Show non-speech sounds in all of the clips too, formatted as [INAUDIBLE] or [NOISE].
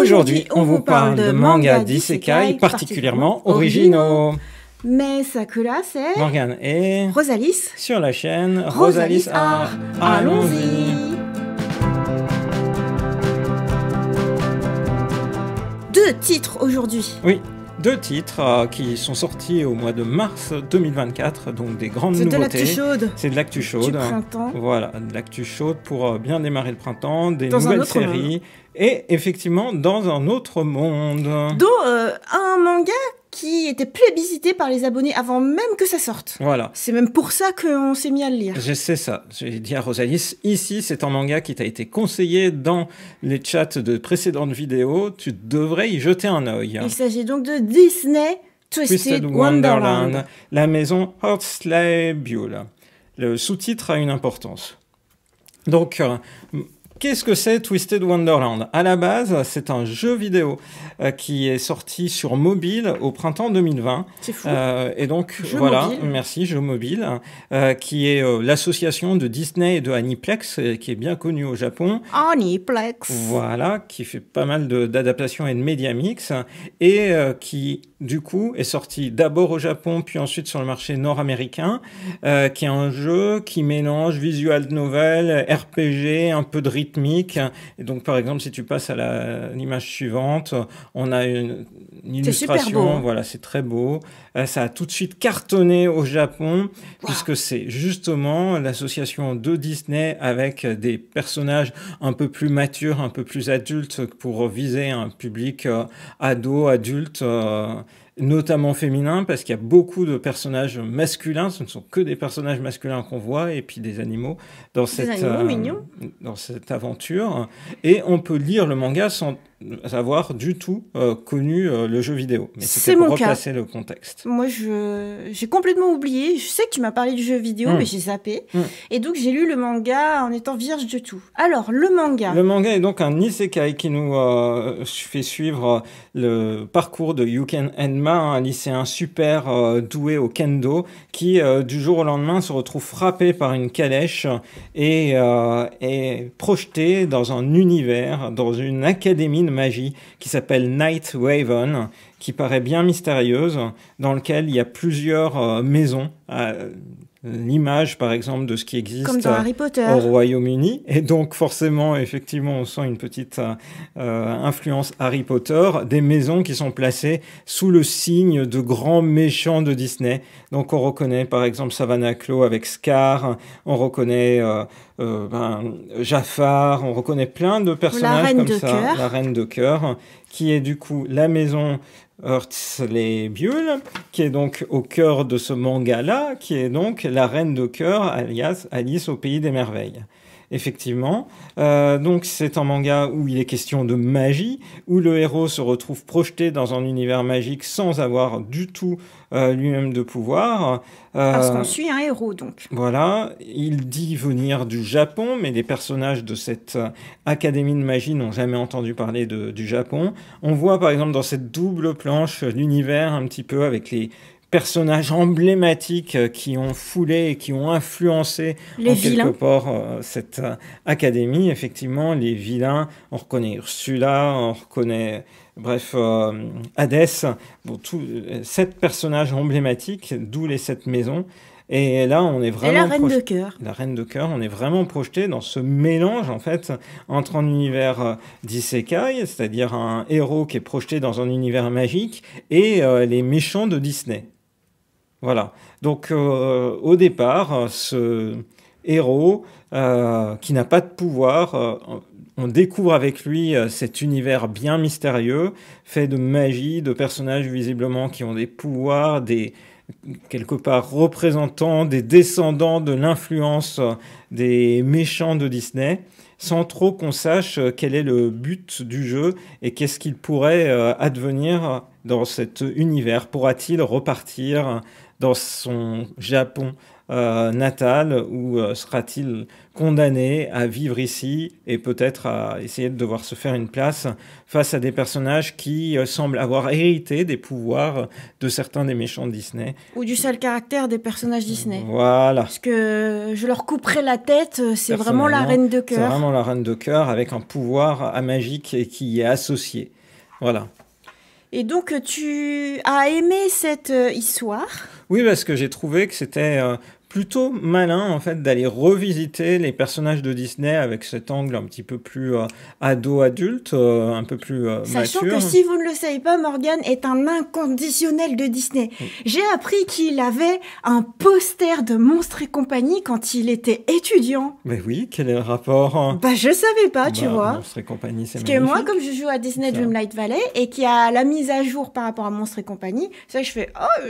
Aujourd'hui, on vous parle de manga d'isekai particulièrement originaux. Mais Sakura, c'est Morgane et Rosalis sur la chaîne Rosalis Art. Allons-y Deux titres aujourd'hui. Oui, deux titres euh, qui sont sortis au mois de mars 2024, donc des grandes nouveautés. C'est de l'actu chaude. C'est de l'actu chaude. Du printemps. Voilà, de l'actu chaude pour euh, bien démarrer le printemps, des nouvelles séries. Et effectivement, dans un autre monde. D'où euh, un manga qui était plébiscité par les abonnés avant même que ça sorte. Voilà. C'est même pour ça qu'on s'est mis à le lire. Je sais ça. J'ai dit à Rosalis, ici, c'est un manga qui t'a été conseillé dans les chats de précédentes vidéos. Tu devrais y jeter un oeil. Il s'agit donc de Disney Twisted, Wonderland, la maison Horsley Buell. Le sous-titre a une importance. Donc, euh, Qu'est-ce que c'est Twisted Wonderland À la base, c'est un jeu vidéo euh, qui est sorti sur mobile au printemps 2020. C'est fou. Euh, et donc voilà, merci jeu mobile, euh, qui est l'association de Disney et de Aniplex, qui est bien connue au Japon. Aniplex. Voilà, qui fait pas mal d'adaptations et de média mix et qui du coup est sorti d'abord au Japon puis ensuite sur le marché nord-américain, qui est un jeu qui mélange visual novel, RPG, un peu de rythme et donc, par exemple, si tu passes à l'image suivante, on a une, illustration. Hein. Voilà, c'est très beau. Euh, ça a tout de suite cartonné au Japon, puisque c'est justement l'association de Disney avec des personnages un peu plus matures, un peu plus adultes pour viser un public euh, ado, adulte. Euh, notamment féminin, parce qu'il y a beaucoup de personnages masculins, ce ne sont que des personnages masculins qu'on voit, et puis des animaux dans, cette, euh, dans cette aventure. Et on peut lire le manga sans avoir du tout euh, connu euh, le jeu vidéo. Mais c'est pour mon replacer le contexte. Moi, j'ai complètement oublié. Je sais que tu m'as parlé du jeu vidéo, hmm. mais j'ai zappé. Hmm. Et donc, j'ai lu le manga en étant vierge de tout. Alors, le manga. Le manga est donc un isekai qui nous fait suivre le parcours de Yuken Enma Hein, un lycéen super euh, doué au kendo, qui euh, du jour au lendemain se retrouve frappé par une calèche et euh, est projeté dans un univers, dans une académie de magie qui s'appelle Night Raven, qui paraît bien mystérieuse, dans lequel il y a plusieurs maisons l'image, par exemple, de ce qui existe au Royaume-Uni. Et donc, forcément, effectivement, on sent une petite euh, euh, influence Harry Potter, des maisons qui sont placées sous le signe de grands méchants de Disney. Donc, on reconnaît, par exemple, Savannah Clo avec Scar, on reconnaît euh, ben, Jafar, on reconnaît plein de personnages comme de ça, la Reine de Cœur, qui est du coup la maison Hearts les qui est donc au cœur de ce manga-là, qui est donc la reine de cœur, alias Alice au pays des merveilles effectivement. Euh, donc c'est un manga où il est question de magie, où le héros se retrouve projeté dans un univers magique sans avoir du tout euh, lui-même de pouvoir. Euh, Parce qu'on suit un héros donc. Voilà, il dit venir du Japon, mais les personnages de cette académie de magie n'ont jamais entendu parler du Japon. On voit par exemple dans cette double planche l'univers un petit peu avec les personnages emblématiques euh, qui ont foulé et qui ont influencé en quelque part euh, cette euh, académie. Effectivement, les vilains, on reconnaît Ursula, on reconnaît bref, Hadès, bon, tout, sept personnages emblématiques, d'où les sept maisons. Et là, on est vraiment. la reine de cœur. La reine de cœur, on est vraiment projeté dans ce mélange, en fait, entre un univers d'Isekai, c'est-à-dire un héros qui est projeté dans un univers magique, et les méchants de Disney. Voilà. Donc euh, au départ, ce héros euh, qui n'a pas de pouvoir, euh, on découvre avec lui cet univers bien mystérieux, fait de magie, de personnages visiblement qui ont des pouvoirs, des quelque part représentants des descendants de l'influence des méchants de Disney, sans trop qu'on sache quel est le but du jeu et qu'est-ce qu'il pourrait advenir dans cet univers. Pourra-t-il repartir dans son Japon euh, natal ou euh, sera-t-il condamné à vivre ici et peut-être à essayer de devoir se faire une place face à des personnages qui euh, semblent avoir hérité des pouvoirs de certains des méchants Disney Ou du seul caractère des personnages Disney. Voilà. Parce que je leur couperai la tête, c'est vraiment la reine de cœur. C'est vraiment la reine de cœur avec un pouvoir magique et qui y est associé. Voilà. Et donc, tu as aimé cette euh, histoire Oui, parce que j'ai trouvé que c'était euh, plutôt malin en fait d'aller revisiter les personnages de Disney avec cet angle un petit peu plus euh, ado-adulte, euh, un peu plus mature. Euh, Sachant que si vous ne le savez pas, Morgan est un inconditionnel de Disney. Mm. J'ai appris qu'il avait un poster de Monstres et compagnie quand il était étudiant. Mais oui, quel est le rapport hein Bah je savais pas, tu bah, vois. Monstres et compagnie, c'est Parce que moi, comme je joue à Disney Dreamlight Valley et qu'il y a la mise à jour par rapport à Monstres et compagnie, ça je fais oh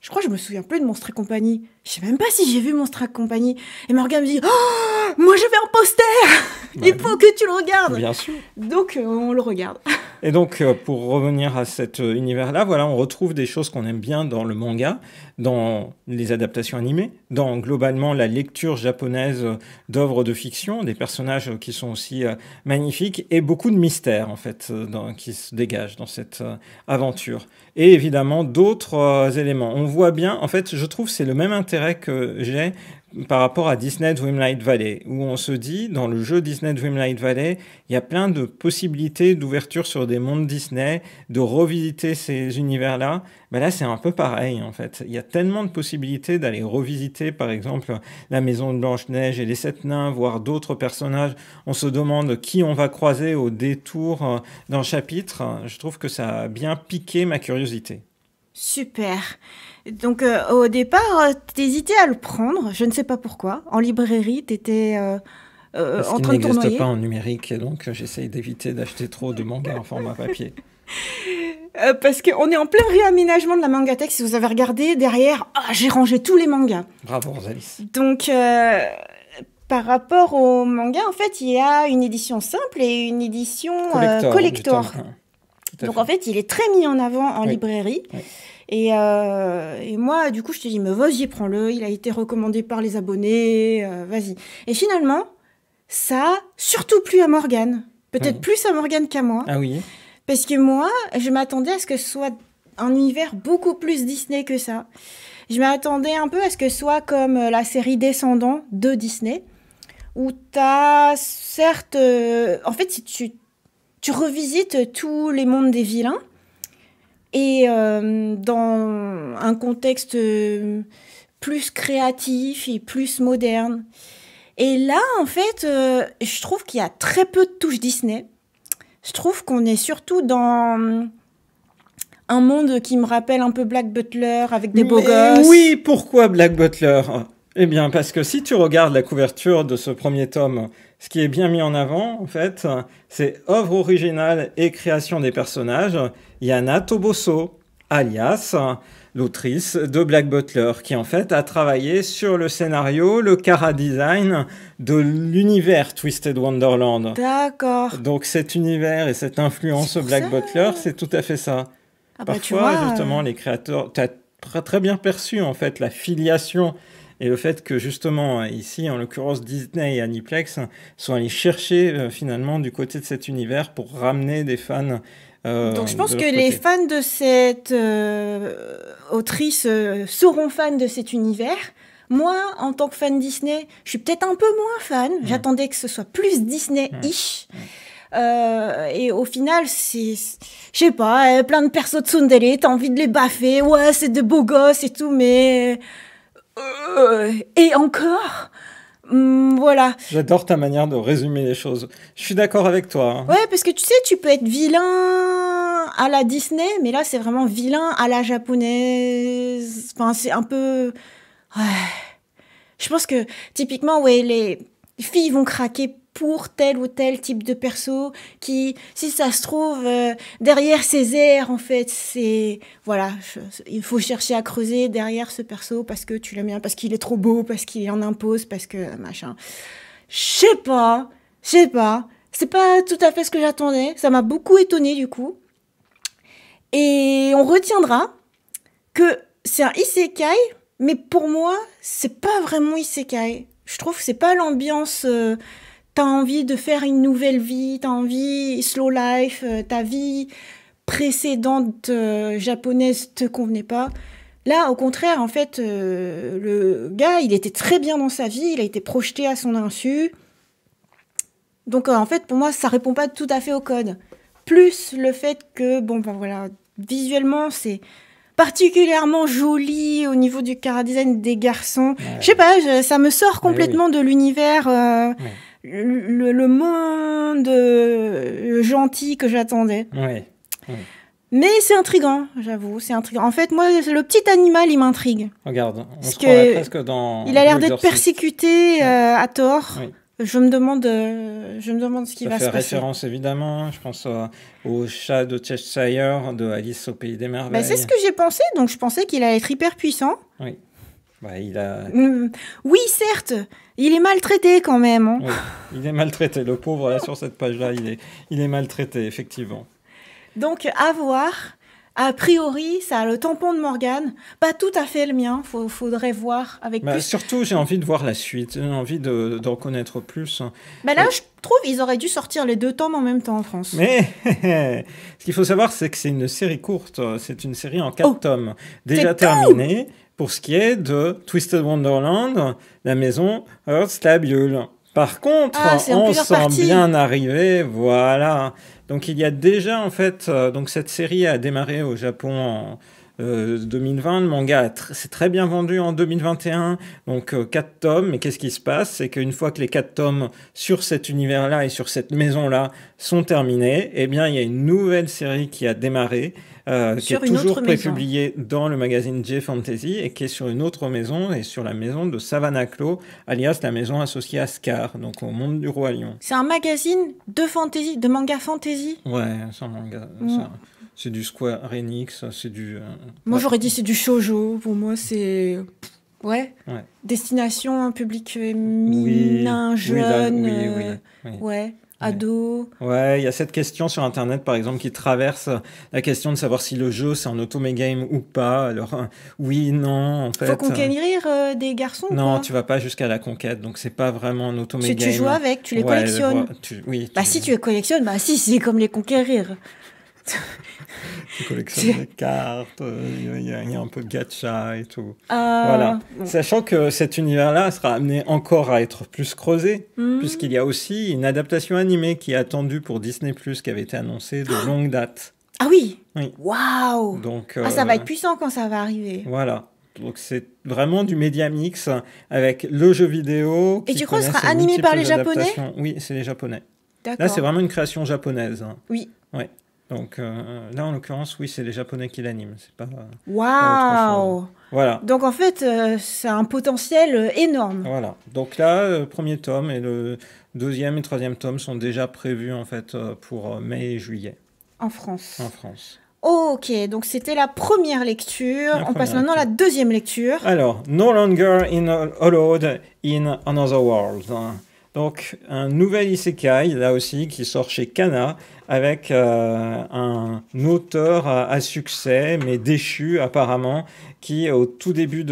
je crois que je me souviens plus de Monstre compagnie. Je sais même pas si j'ai vu Monstre et compagnie. Et Morgan me dit oh moi je vais en poster Il faut que tu le regardes Bien sûr Donc euh, on le regarde. [LAUGHS] Et donc euh, pour revenir à cet euh, univers-là, voilà, on retrouve des choses qu'on aime bien dans le manga, dans les adaptations animées, dans globalement la lecture japonaise d'œuvres de fiction, des personnages qui sont aussi magnifiques et beaucoup de mystères en fait dans, qui se dégagent dans cette aventure. Et évidemment d'autres éléments. On voit bien, en fait je trouve c'est le même intérêt que j'ai par rapport à Disney Dreamlight Valley, où on se dit, dans le jeu Disney Dreamlight Valley, il y a plein de possibilités d'ouverture sur des mondes Disney, de revisiter ces univers-là. Ben là, c'est un peu pareil, en fait. Il y a tellement de possibilités d'aller revisiter, par exemple, la maison de Blanche-Neige et les Sept Nains, voir d'autres personnages. On se demande qui on va croiser au détour euh, d'un chapitre. Je trouve que ça a bien piqué ma curiosité. Super. Donc euh, au départ, euh, t'hésitais à le prendre, je ne sais pas pourquoi. En librairie, t'étais euh, en train de tournoyer. n'existe pas en numérique, donc j'essaye d'éviter d'acheter trop de mangas en format papier. [LAUGHS] Euh, parce qu'on est en plein réaménagement de la Mangatex, Si vous avez regardé derrière, ah, j'ai rangé tous les mangas. Bravo, Rosalie. Donc, par rapport au manga, en fait, il y a une édition simple et une édition collector. Hein. Donc, en fait, il est très mis en avant en librairie. Oui. Euh, et, moi, du coup, je te dis, mais vas-y, prends-le, il a été recommandé par les abonnés, euh, vas-y. Et finalement, ça surtout plus à Morgane. Peut-être plus à Morgane qu'à moi. Ah oui. Parce que moi, je m'attendais à ce que ce soit un univers beaucoup plus Disney que ça. Je m'attendais un peu à ce que ce soit comme euh, la série Descendants de Disney, où tu as certes. en fait, si tu revisites tous les mondes des vilains, et euh, dans un contexte euh, plus créatif et plus moderne. Et là, en fait, euh, je trouve qu'il y a très peu de touches Disney. Je trouve qu'on est surtout dans un monde qui me rappelle un peu Black Butler avec des beaux gosses. Oui, pourquoi Black Butler eh bien, parce que si tu regardes la couverture de ce premier tome, ce qui est bien mis en avant, en fait, c'est œuvre originale et création des personnages, Yana Toboso, alias l'autrice de Black Butler, qui en fait a travaillé sur le scénario, le cara design de l'univers Twisted Wonderland. D'accord. Donc cet univers et cette influence Black Butler, c'est tout à fait ça. Ah bah, Parfois, euh, justement, les créateurs, tu as très bien perçu en fait la filiation et le fait que justement, ici, en l'occurrence, Disney et Aniplex sont allés chercher euh, finalement du côté de cet univers pour ramener des fans. Euh, Donc je pense que les fans de cette euh, autrice euh, seront fans de cet univers. Moi, en tant que fan Disney, je suis peut-être un peu moins fan. Mmh. J'attendais que ce soit plus Disney-ish. Mmh. Mmh. Euh, et au final, c'est, je sais pas, plein de persos de Tsundere, t'as envie de les baffer, ouais, c'est de beaux gosses et tout, mais euh, et encore hmm, voilà. J'adore ta manière de résumer les choses. Je suis d'accord avec toi. Hein. Ouais, parce que tu sais, tu peux être vilain à la Disney, mais là, c'est vraiment vilain à la japonaise. Enfin, c'est un peu. Ouais. Je pense que, typiquement, les filles vont craquer pour tel ou tel type de perso qui, si ça se trouve, euh, derrière ses airs, en fait, c'est. Voilà, il faut chercher à creuser derrière ce perso parce que tu l'aimes bien, parce qu'il est trop beau, parce qu'il en impose, parce que machin. Je sais pas, je sais pas. C'est pas tout à fait ce que j'attendais. Ça m'a beaucoup étonné du coup. Et on retiendra que c'est un isekai, mais pour moi, c'est pas vraiment isekai. Je trouve c'est pas l'ambiance. Euh, t'as envie de faire une nouvelle vie, t'as envie slow life, euh, ta vie précédente euh, japonaise te convenait pas. Là, au contraire, en fait, euh, le gars, il était très bien dans sa vie, il a été projeté à son insu. Donc, en fait, pour moi, ça répond pas tout à fait au code. Plus le fait que, bon, ben voilà, visuellement, c'est particulièrement joli au niveau du chara-design des garçons. Je sais pas, ça me sort complètement de l'univers le, monde euh, gentil que j'attendais. Mais c'est intriguant, j'avoue, c'est intriguant. En fait, moi, le petit animal, il m'intrigue. Regarde, on Parce se que presque dans. Il a l'air d'être persécuté euh, à tort. Je me demande, euh, je me demande ce qui va se passer. Ça fait référence évidemment, je pense au chat de Cheshire de Alice au pays des merveilles. Ben, c'est ce que j'ai pensé, donc je pensais qu'il allait être hyper puissant. Oui il a... Mm, oui, certes, il est maltraité quand même. Hein. il est maltraité, le pauvre là sur cette page-là, il est, il est maltraité, effectivement. Donc à voir a priori, ça a le tampon de Morgane, pas tout à fait le mien, faudrait voir avec moi bah, Surtout, j'ai envie de voir la suite, j'ai envie de, de, reconnaître plus. Bah là, je trouve ils auraient dû sortir les deux tomes en même temps en France. Mais [LAUGHS] ce qu'il faut savoir, c'est que c'est une série courte, c'est une série en quatre oh, tomes, déjà terminée pour ce qui est de Twisted Wonderland, la maison Earth's par contre, ah, on sent bien arriver, voilà. Donc il y a déjà en fait, euh, donc cette série a démarré au Japon en 2020. Euh, le manga s'est très bien vendu en 2021, donc euh, quatre 4 tomes. Mais qu'est-ce qui se passe C'est qu'une fois que les 4 tomes sur cet univers-là et sur cette maison-là sont terminés, eh bien, il y a une nouvelle série qui a démarré. Euh, qui est toujours prépubliée dans le magazine J Fantasy et qui est sur une autre maison et sur la maison de Savannah Clo alias la maison associée à Scar, donc au monde du roi lion. C'est un magazine de fantasy, de manga fantasy. Ouais, c'est un manga. Mm c'est du Square Enix, c'est du. Euh, moi, j'aurais dit c'est du shoujo. Pour moi, c'est. Ouais. Destination un public euh, mineur, jeune. Oui, oui, euh, Ouais. Ado. Ouais, il y a cette question sur Internet, par exemple, qui traverse la question de savoir si le jeu, c'est un automégame ou pas. Alors, oui, non, en fait. Faut conquérir des garçons, Non, tu vas pas jusqu'à la conquête, donc c'est pas vraiment un automégame. Si tu joues avec, tu les collectionnes. Bah, si tu les collectionnes, bah, si, c'est comme les conquérir tu des cartes, euh, il y, a un peu de gacha et tout. Ah. Voilà. Sachant que cet univers-là sera amené encore à être plus creusé, hmm. puisqu'il y a aussi une adaptation animée qui est attendue pour Disney, qui avait été annoncée de ah. longue date. Ah oui, Waouh Donc ah, ça va euh, être puissant quand ça va arriver. Voilà. Donc c'est vraiment du média mix avec le jeu vidéo. Et tu crois que ce sera animé par les Japonais Oui, c'est les Japonais. Là, c'est vraiment une création japonaise. Hein. Oui. Ouais. Donc euh, là, en l'occurrence, oui, c'est les Japonais qui l'animent. C'est pas. Waouh Voilà. Donc en fait, euh, ça c'est un potentiel euh, énorme. Voilà. Donc là, le premier tome et le deuxième et troisième tome sont déjà prévus en fait pour mai et juillet. En France. En France. Ok, donc c'était la première lecture. On passe maintenant à la deuxième lecture. Alors, No Longer in world, in Another World. Donc un nouvel isekai, là aussi, qui sort chez Kana, avec euh, un auteur à, succès, mais déchu apparemment, qui au tout début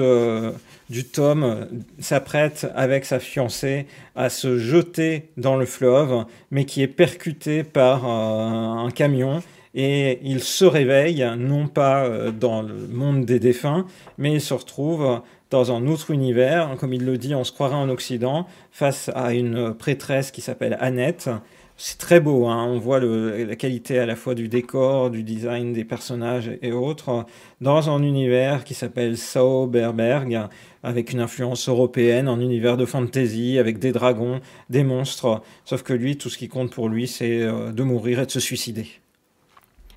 du tome s'apprête avec sa fiancée à se jeter dans le fleuve, mais qui est percuté par euh, un camion. Et il se réveille, non pas euh, dans le monde des défunts, mais il se retrouve dans un autre univers. Hein, comme il le dit, on se croirait en Occident face à une euh, prêtresse qui s'appelle Annette. C'est très beau, hein. on voit la qualité à la fois du décor, du design des personnages et autres, dans un univers qui s'appelle Sauberberg, avec une influence européenne, un univers de fantasy, avec des dragons, des monstres, sauf que lui, tout ce qui compte pour lui, c'est euh, de mourir et de se suicider.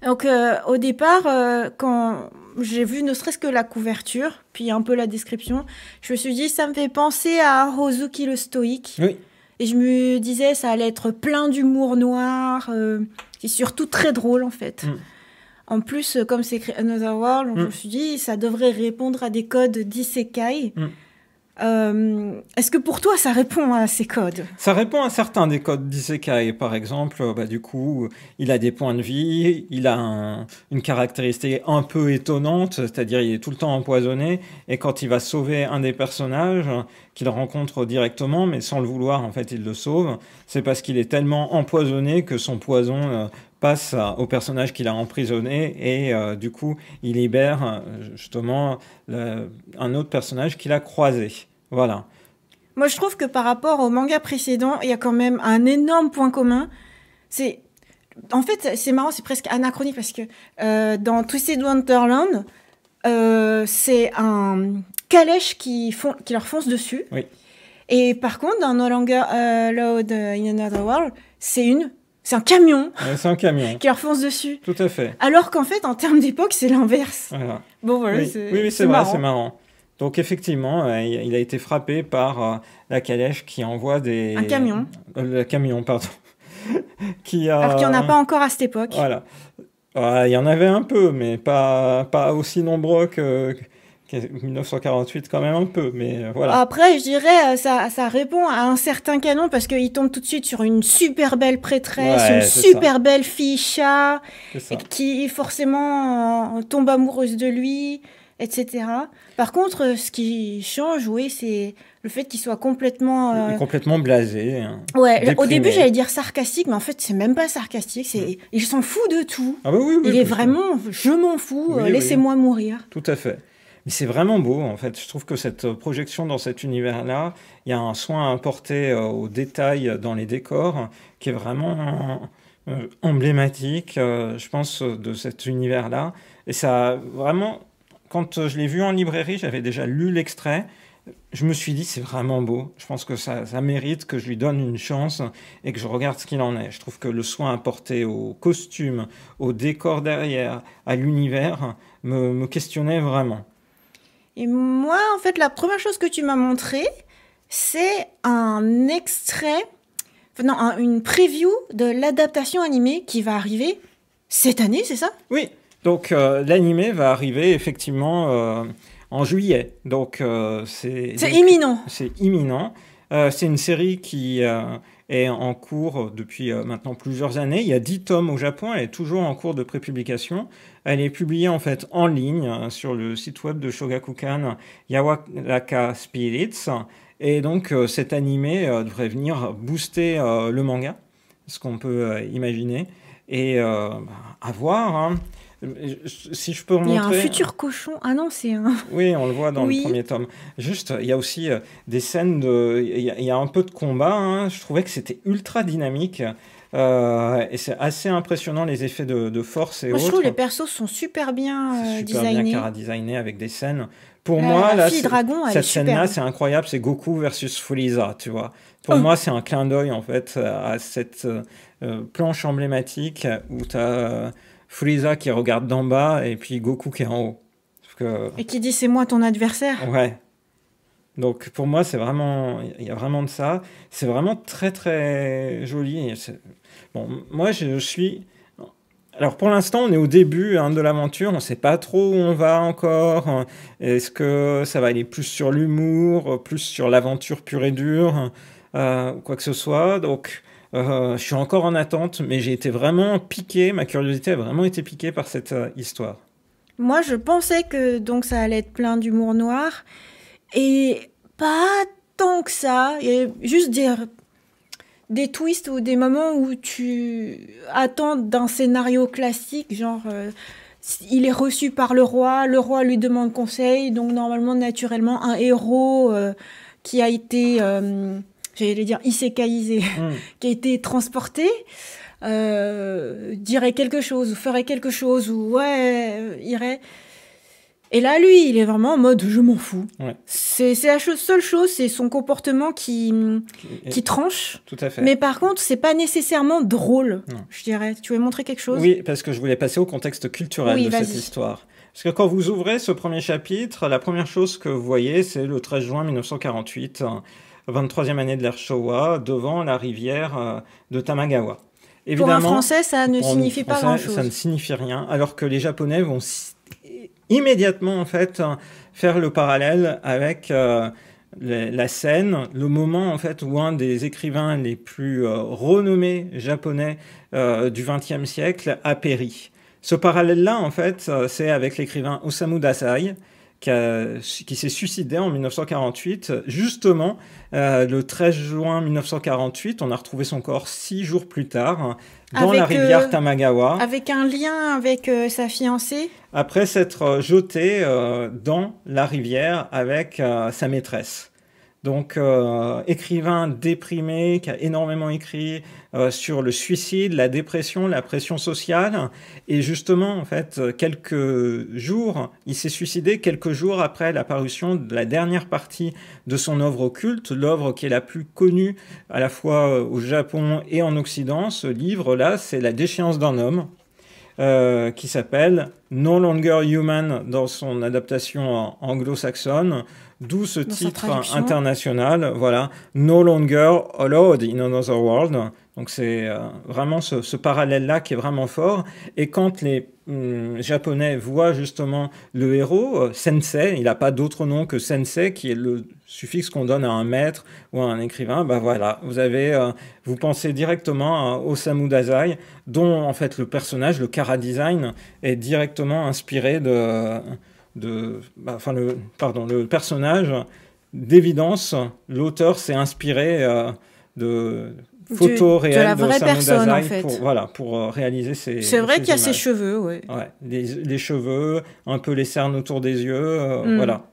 Donc euh, au départ, quand j'ai vu ne serait-ce que la couverture, puis un peu la description. Je me suis dit, ça me fait penser à Hozuki le stoïque. Oui. Et je me disais, ça allait être plein d'humour noir, euh, qui et surtout très drôle en fait. Mm. En plus, comme c'est écrit Another World, mm. je me suis dit, ça devrait répondre à des codes d'Isekai. Mm. Euh, est-ce que pour toi, ça répond à ces codes Ça répond à certains des codes d'Isekai. Par exemple, bah, du coup, il a des points de vie, il a une caractéristique un peu étonnante, c'est-à-dire il est tout le temps empoisonné, et quand il va sauver un des personnages qu'il rencontre directement, mais sans le vouloir, en fait, il le sauve, c'est parce qu'il est tellement empoisonné que son poison... Euh, passe au personnage qu'il a emprisonné et euh, du coup il libère justement un autre personnage qu'il a croisé. Voilà. Moi, je trouve que par rapport au manga précédent, il y a quand même un énorme point commun. C'est en fait, c'est marrant, c'est presque anachronique parce que euh, dans Twisted Wonderland, euh, c'est un calèche qui, qui leur fonce dessus. Oui. Et par contre, dans No Longer euh, Allowed in Another World, c'est une c'est un camion. c'est un camion. [LAUGHS] qui leur fonce dessus. Tout à fait. Alors qu'en fait, en termes d'époque, c'est l'inverse. Voilà. Bon, voilà. Oui, c'est vrai, c'est marrant. Donc effectivement, euh, il a été frappé par euh, la calèche qui envoie des... Un camion. Euh, le camion, pardon. [LAUGHS] qui, Alors qu'il n'y en a pas encore à cette époque. Voilà. Ah, il y en avait un peu, mais pas, pas aussi nombreux que, 1948, quand même un peu. Mais voilà. Après, je dirais, ça, ça répond à un certain canon parce qu'il tombe tout de suite sur une super belle prêtresse, une super belle fille chat, qui forcément tombe amoureuse de lui etc. Par contre, euh, ce qui change, oui, c'est le fait qu'il soit complètement... Euh, complètement blasé. Hein. Ouais, au début, j'allais dire sarcastique, mais en fait, c'est même pas sarcastique. C'est... Mm. Il s'en fout de tout. Ah bah oui, Il est vraiment, je m'en fous, euh, laissez-moi mourir. Tout à fait. Mais c'est vraiment beau, en fait. Je trouve que cette projection dans cet univers-là, il y a un soin apporté aux détails dans les décors qui est vraiment emblématique, je pense, de cet univers-là. Et ça a vraiment quand euh, je l'ai vu en librairie, j'avais déjà lu l'extrait. Je me suis dit, c'est vraiment beau. Je pense que ça, mérite que je lui donne une chance et que je regarde ce qu'il en est. Je trouve que le soin apporté aux costumes, au décor derrière, à l'univers, me, questionnait vraiment. Et moi, en fait, la première chose que tu m'as montrée, c'est un extrait, non, une preview de l'adaptation animée qui va arriver cette année, c'est ça Oui, donc euh, l'animé va arriver effectivement euh, en juillet. Donc euh, c'est imminent. C'est imminent. c'est une série qui est en cours depuis maintenant plusieurs années. Il y a 10 tomes au Japon, elle est toujours en cours de prépublication. Elle est publiée en fait en ligne sur le site web de Shogakukan Yawaka Spirits. Et donc cet animé devrait venir booster le manga, ce qu'on peut imaginer. Et avoir. Bah, à voir. Hein. Si je peux montrer. Il y a un futur cochon. Ah non, c'est un. [LAUGHS] Oui, on le voit dans le premier tome. Juste, il y a aussi euh, des scènes de. Il y, a, un peu de combat. Hein. Je trouvais que c'était ultra dynamique. Euh, et c'est assez impressionnant les effets de, force et autres. Je trouve les persos sont super bien euh, super designés. bien cara designés avec des scènes. Pour moi, la dragon, cette scène-là, c'est incroyable, c'est Goku versus Frieza, tu vois. Pour oh. moi, c'est un clin d'œil en fait à cette euh, planche emblématique où tu as Frieza qui regarde d'en bas et puis Goku qui est en haut. Et qui dit c'est moi ton adversaire. Ouais. Donc pour moi, c'est vraiment, il y a vraiment de ça. C'est vraiment très très joli. Bon, moi je suis. Alors pour l'instant, on est au début hein, de l'aventure. On ne sait pas trop où on va encore. Est-ce que ça va aller plus sur l'humour, plus sur l'aventure pure et dure, euh, quoi que ce soit. Donc euh, je suis encore en attente, mais j'ai été vraiment piqué, ma curiosité a vraiment été piquée par cette euh, histoire. Moi, je pensais que donc ça allait être plein d'humour noir, et pas tant que ça, juste dire des twists ou des moments où tu attends d'un scénario classique, genre euh, il est reçu par le roi, le roi lui demande conseil, donc normalement, naturellement, un héros qui a été j'allais dire isécaïsé, hmm. [LAUGHS] qui a été transporté, euh, dirait quelque chose, ou ferait quelque chose, ou ouais, euh, irait. Et là, lui, il est vraiment en mode je m'en fous. C'est la seule chose, c'est son comportement qui, qui, tranche. Tout à fait. Mais par contre, c'est pas nécessairement drôle, je dirais. Tu veux montrer quelque chose Oui, parce que je voulais passer au contexte culturel de cette histoire. Parce que quand vous ouvrez ce premier chapitre, la première chose que vous voyez, c'est le 13 juin 1948. 23e année de l'ère Showa, devant la rivière euh, de Tamagawa. Évidemment, Pour un Français, ça ne signifie pas grand-chose. Ça ne signifie rien, alors que les Japonais vont immédiatement en fait faire le parallèle avec euh, la scène, le moment en fait où un des écrivains les plus euh, renommés japonais du XXe siècle a péri. Ce parallèle-là, en fait, c'est avec l'écrivain Osamu Dazai, qui, qui s'est suicidé en 1948. Justement, euh, le 13 juin 1948, on a retrouvé son corps six jours plus tard hein, dans la euh, rivière Tamagawa. Avec un lien avec euh, sa fiancée Après s'être jeté dans la rivière avec sa maîtresse donc euh, écrivain déprimé qui a énormément écrit euh, sur le suicide, la dépression, la pression sociale. Et justement, en fait, euh, quelques jours, il s'est suicidé quelques jours après la parution de la dernière partie de son œuvre occulte, l'œuvre qui est la plus connue à la fois au Japon et en Occident. Ce livre-là, c'est La déchéance d'un homme. qui s'appelle No Longer Human dans son adaptation anglo-saxonne, D'où ce titre international, voilà, No Longer Allowed in Another World. Donc c'est euh, vraiment ce, parallèle-là qui est vraiment fort. Et quand les hum, Japonais voient justement le héros, euh, Sensei, il n'a pas d'autre nom que Sensei, qui est le suffixe qu'on donne à un maître ou à un écrivain, ben bah voilà, vous avez, euh, vous pensez directement à Osamu Dazai, dont en fait le personnage, le kara design est directement inspiré de de, bah, enfin le, pardon, le personnage, d'évidence, l'auteur s'est inspiré euh, de photos réelles de la vraie personne en fait. voilà, pour euh, réaliser ses. C'est vrai qu'il y a ses cheveux, ouais. ouais les, cheveux, un peu les cernes autour des yeux, euh, hmm. voilà.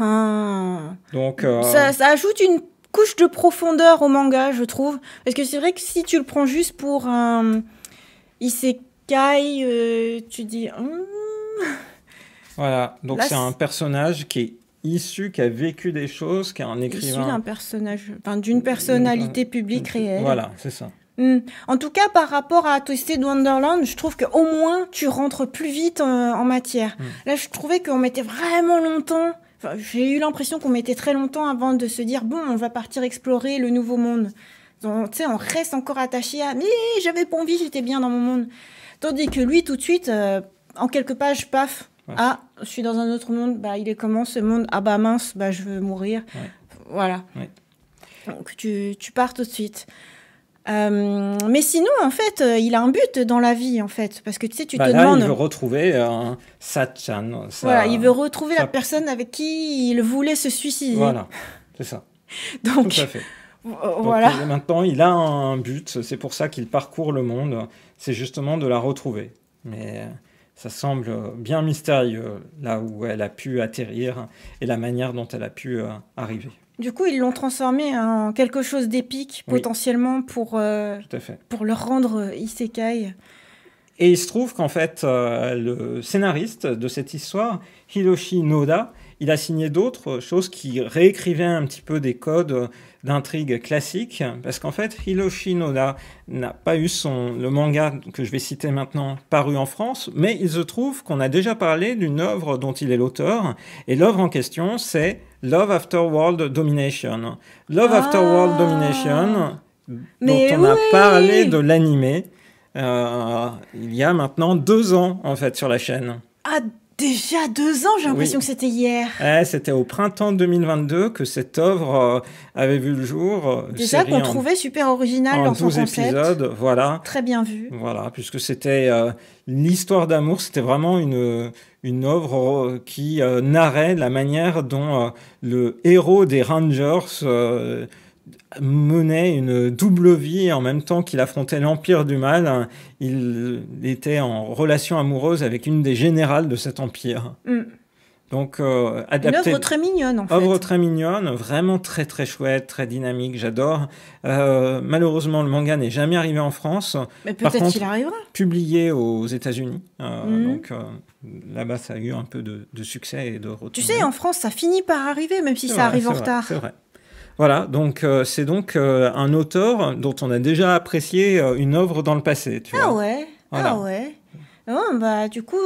Ah. Donc ça, ajoute une couche de profondeur au manga, je trouve, parce que c'est vrai que si tu le prends juste pour un Kai, tu dis. Hmm. Voilà, donc c'est un personnage qui est issu, qui a vécu des choses, qui est un écrivain. Issu d'un personnage, enfin, d'une personnalité publique réelle. Voilà, c'est ça. Hmm. En tout cas, par rapport à Twisted Wonderland, je trouve qu'au moins tu rentres plus vite euh, en matière. Hmm. Là, je trouvais qu'on mettait vraiment longtemps. J'ai eu l'impression qu'on mettait très longtemps avant de se dire bon, on va partir explorer le nouveau monde. Donc, on reste encore attaché à mais j'avais pas envie, j'étais bien dans mon monde. Tandis que lui, tout de suite, euh, en quelques pages, paf, ah, je suis dans un autre monde, bah, il est comment ce monde Ah bah mince, bah, je veux mourir. Voilà. Donc tu, pars tout de suite. Euh, mais sinon, en fait, euh, il a un but dans la vie, en fait, parce que tu sais, tu bah te là, Il veut retrouver un euh, Satchan. Voilà, il veut retrouver la personne avec qui il voulait se suicider. Voilà, c'est ça. [LAUGHS] Donc. Tout à fait. Voilà. maintenant, il a un but. C'est pour ça qu'il parcourt le monde. C'est justement de la retrouver. Mais ça semble euh, bien mystérieux là où elle a pu atterrir et la manière dont elle a pu euh, arriver. Du coup, ils l'ont transformé en quelque chose d'épique potentiellement pour, euh, pour le rendre isekai. Et il se trouve qu'en fait, euh, le scénariste de cette histoire, Hiroshi Noda, il a signé d'autres choses qui réécrivaient un petit peu des codes d'intrigue classiques, parce qu'en fait, Hiroshi Noda n'a pas eu son, le manga que je vais citer maintenant paru en France, mais il se trouve qu'on a déjà parlé d'une œuvre dont il est l'auteur, et l'œuvre en question, c'est Love After World Domination. Love After World ah. Domination, dont on a parlé de l'animé. Euh, il y a maintenant deux ans, en fait, sur la chaîne. Ah, Déjà deux ans, j'ai l'impression que c'était hier. Ouais, eh, c'était au printemps 2022 que cette œuvre euh, avait vu le jour. Euh, déjà qu'on trouvait super original dans son épisodes, voilà. Très bien vu. Voilà, puisque c'était l'histoire d'amour, c'était vraiment une, une œuvre qui narrait la manière dont le héros des Rangers menait une double vie en même temps qu'il affrontait l'empire du mal. Il était en relation amoureuse avec une des générales de cet empire. Mm. Donc euh, Une œuvre très mignonne en fait. Œuvre très mignonne, vraiment très très chouette, très dynamique, j'adore. Euh, malheureusement, le manga n'est jamais arrivé en France. Mais peut-être qu'il arrivera. Publié aux États-Unis. Euh, mm. Donc là-bas, ça a eu un peu de, succès et de retour. Tu sais, en France, ça finit par arriver, même si ça arrive en retard. C'est vrai. Voilà, donc euh, c'est donc euh, un auteur dont on a déjà apprécié euh, une œuvre dans le passé. Ah, ah, Ouais, ah oh, ouais, bah, du coup,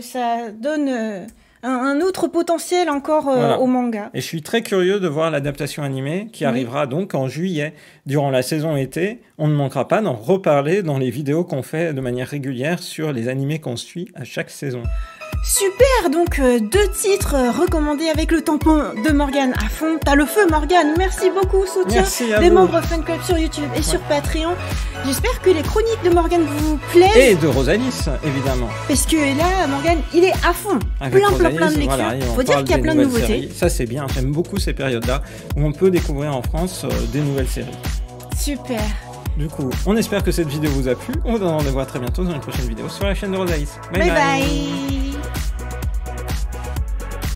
ça donne un, autre potentiel encore au manga. Et je suis très curieux de voir l'adaptation animée qui arrivera donc en juillet. Durant la saison été, on ne manquera pas d'en reparler dans les vidéos qu'on fait de manière régulière sur les animés qu'on suit à chaque saison. Super, donc euh, deux titres euh, recommandés avec le tampon de Morgane à fond. T'as le feu Morgane, merci beaucoup, soutien des membres membres Fun Club sur YouTube et sur Patreon. J'espère que les chroniques de Morgane vous plaisent. Et de Rosanis, évidemment. Parce que là, Morgane, il est à fond. plein, plein, plein de lectures. il Faut dire qu'il y a plein de nouveautés. Ça, c'est bien. J'aime beaucoup ces périodes-là où on peut découvrir en France euh, des nouvelles séries. Super. Du coup, on espère que cette vidéo vous a plu. On vous en rendez très bientôt dans une prochaine vidéo sur la chaîne de Rosalys. bye. bye.